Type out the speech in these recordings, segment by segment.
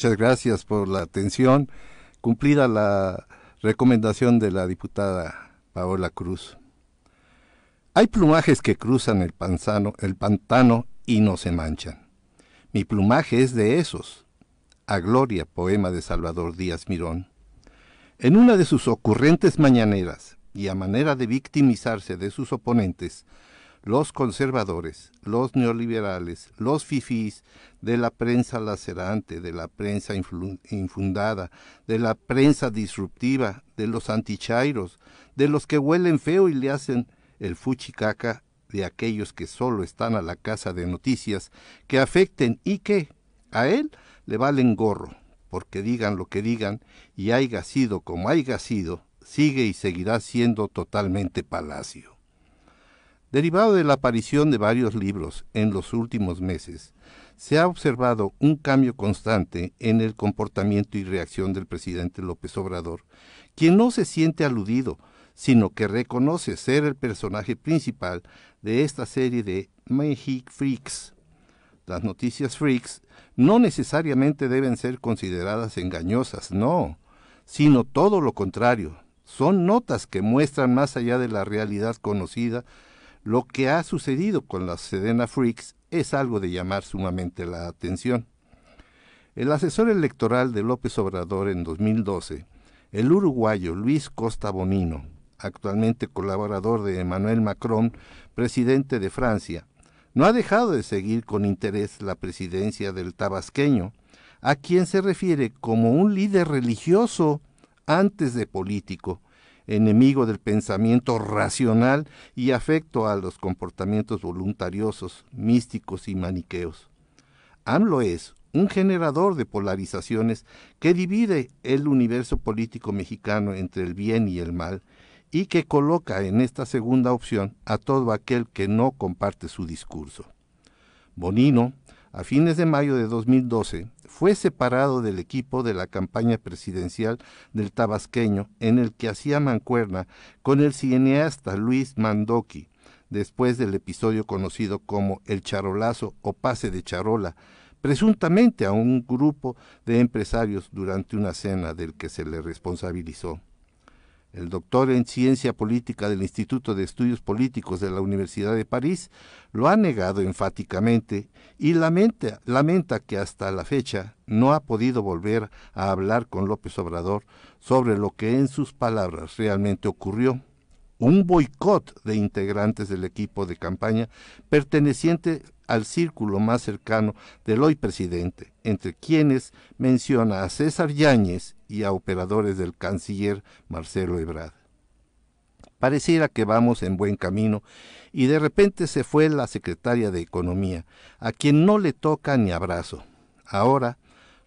Muchas gracias por la atención. Cumplida la recomendación de la diputada Paola Cruz. Hay plumajes que cruzan el, panzano, el pantano y no se manchan. Mi plumaje es de esos. A Gloria, poema de Salvador Díaz Mirón. En una de sus ocurrentes mañaneras, y a manera de victimizarse de sus oponentes, los conservadores, los neoliberales, los fifís, de la prensa lacerante, de la prensa infundada, de la prensa disruptiva, de los antichairos, de los que huelen feo y le hacen el fuchicaca de aquellos que solo están a la casa de noticias, que afecten y que a él le valen gorro, porque digan lo que digan y haya sido como haya sido, sigue y seguirá siendo totalmente palacio. Derivado de la aparición de varios libros en los últimos meses, se ha observado un cambio constante en el comportamiento y reacción del presidente López Obrador, quien no se siente aludido, sino que reconoce ser el personaje principal de esta serie de Magic Freaks. Las noticias freaks no necesariamente deben ser consideradas engañosas, no, sino todo lo contrario. Son notas que muestran más allá de la realidad conocida lo que ha sucedido con las Sedena Freaks es algo de llamar sumamente la atención. El asesor electoral de López Obrador en 2012, el uruguayo Luis Costa Bonino, actualmente colaborador de Emmanuel Macron, presidente de Francia, no ha dejado de seguir con interés la presidencia del tabasqueño, a quien se refiere como un líder religioso antes de político, enemigo del pensamiento racional y afecto a los comportamientos voluntariosos, místicos y maniqueos. AMLO es un generador de polarizaciones que divide el universo político mexicano entre el bien y el mal y que coloca en esta segunda opción a todo aquel que no comparte su discurso. Bonino a fines de mayo de 2012, fue separado del equipo de la campaña presidencial del tabasqueño, en el que hacía mancuerna con el cineasta Luis Mandoki, después del episodio conocido como El Charolazo o Pase de Charola, presuntamente a un grupo de empresarios durante una cena del que se le responsabilizó. El doctor en ciencia política del Instituto de Estudios Políticos de la Universidad de París lo ha negado enfáticamente y lamenta, que hasta la fecha no ha podido volver a hablar con López Obrador sobre lo que en sus palabras realmente ocurrió un boicot de integrantes del equipo de campaña perteneciente al círculo más cercano del hoy presidente, entre quienes menciona a César Yáñez y a operadores del canciller Marcelo Ebrard. Pareciera que vamos en buen camino y de repente se fue la secretaria de Economía, a quien no le toca ni abrazo. Ahora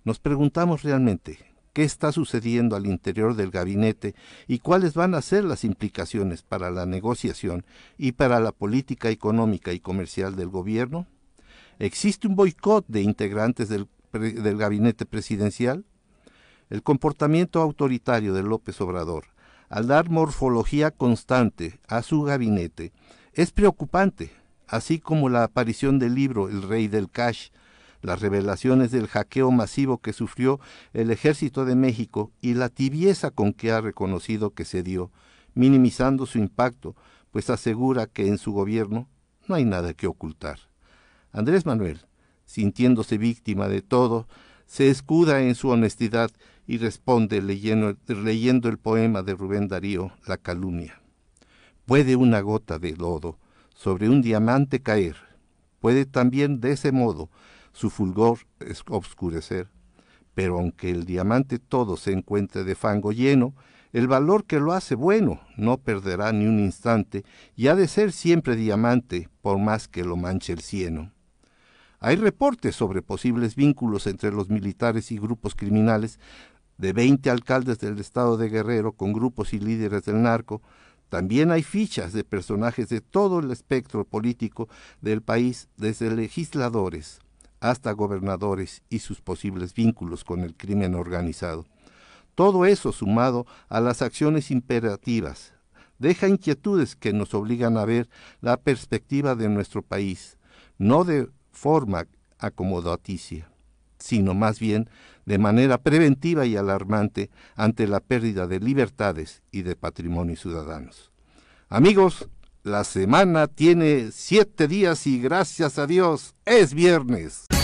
nos preguntamos realmente, qué está sucediendo al interior del gabinete y cuáles van a ser las implicaciones para la negociación y para la política económica y comercial del gobierno? ¿Existe un boicot de integrantes del, gabinete presidencial? El comportamiento autoritario de López Obrador, al dar morfología constante a su gabinete, es preocupante, así como la aparición del libro El Rey del Cash, las revelaciones del hackeo masivo que sufrió el ejército de México y la tibieza con que ha reconocido que se dio, minimizando su impacto, pues asegura que en su gobierno no hay nada que ocultar. Andrés Manuel, sintiéndose víctima de todo, se escuda en su honestidad y responde leyendo, leyendo el poema de Rubén Darío, La calumnia. Puede una gota de lodo sobre un diamante caer, puede también de ese modo su fulgor es obscurecer. Pero aunque el diamante todo se encuentre de fango lleno, el valor que lo hace bueno no perderá ni un instante y ha de ser siempre diamante por más que lo manche el cieno. Hay reportes sobre posibles vínculos entre los militares y grupos criminales de 20 alcaldes del estado de Guerrero con grupos y líderes del narco. También hay fichas de personajes de todo el espectro político del país, desde legisladores, hasta gobernadores y sus posibles vínculos con el crimen organizado. Todo eso sumado a las acciones imperativas deja inquietudes que nos obligan a ver la perspectiva de nuestro país, no de forma acomodaticia, sino más bien de manera preventiva y alarmante ante la pérdida de libertades y de patrimonio ciudadanos. Amigos, la semana tiene siete días y gracias a Dios es viernes.